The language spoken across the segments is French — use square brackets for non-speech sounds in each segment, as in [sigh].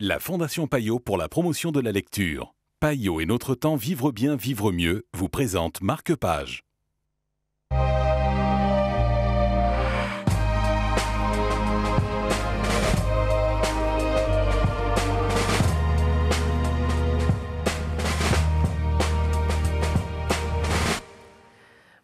La Fondation Payot pour la promotion de la lecture. Payot et notre temps vivre bien, vivre mieux vous présente Marque Page.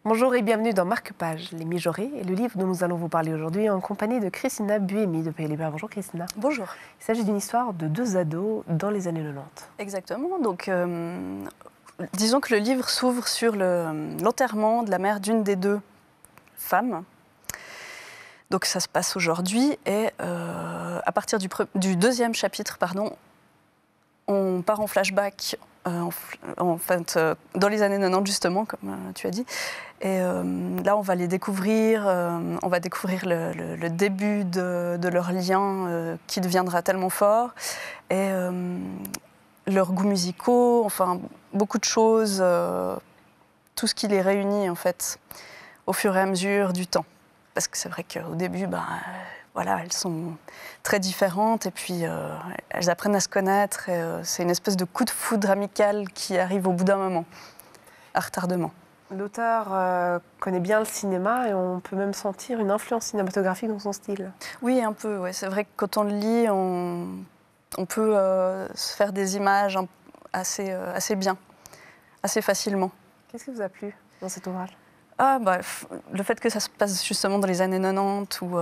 Bonjour et bienvenue dans Marque Page, Les Mijorées, et le livre dont nous allons vous parler aujourd'hui en compagnie de Christina Buemi de Pays Libre. Bonjour Christina. Bonjour. Il s'agit d'une histoire de deux ados dans les années 90. Exactement. Donc, euh, disons que le livre s'ouvre sur l'enterrement de la mère d'une des deux femmes. Donc ça se passe aujourd'hui et euh, à partir du, du deuxième chapitre, pardon, on part en flashback euh, en, fait, euh, dans les années 90, justement, comme euh, tu as dit. Et là, on va les découvrir, on va découvrir le, début de, leur lien qui deviendra tellement fort. Et leurs goûts musicaux, enfin, beaucoup de choses, tout ce qui les réunit, en fait, au fur et à mesure du temps. Parce que c'est vrai qu'au début, ben, voilà, elles sont très différentes et puis euh, elles apprennent à se connaître. Euh, c'est une espèce de coup de foudre amical qui arrive au bout d'un moment, à retardement. L'auteur euh, connaît bien le cinéma et on peut même sentir une influence cinématographique dans son style. Oui, un peu. Ouais. C'est vrai que quand on le lit, on, on peut se faire des images assez, assez bien, assez facilement. Qu'est-ce qui vous a plu dans cet ouvrage ah, bah, Le fait que ça se passe justement dans les années 90 ou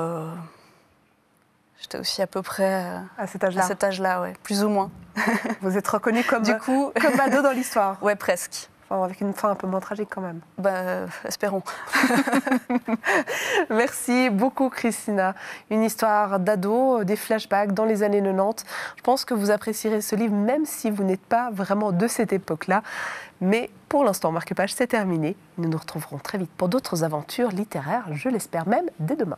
aussi à peu près euh, à cet âge-là. À cet âge-là, ouais, plus ou moins. [laughs] Vous êtes reconnu comme du coup euh, ado dans l'histoire. [laughs] Ouais, presque. Enfin, avec une fin un peu moins tragique quand même. Bah, euh, espérons. [laughs] Merci beaucoup Christina. Une histoire d'ado, des flashbacks dans les années 90. Je pense que vous apprécierez ce livre même si vous n'êtes pas vraiment de cette époque-là. Mais pour l'instant, Marque Page, c'est terminé. Nous nous retrouverons très vite pour d'autres aventures littéraires, je l'espère même dès demain.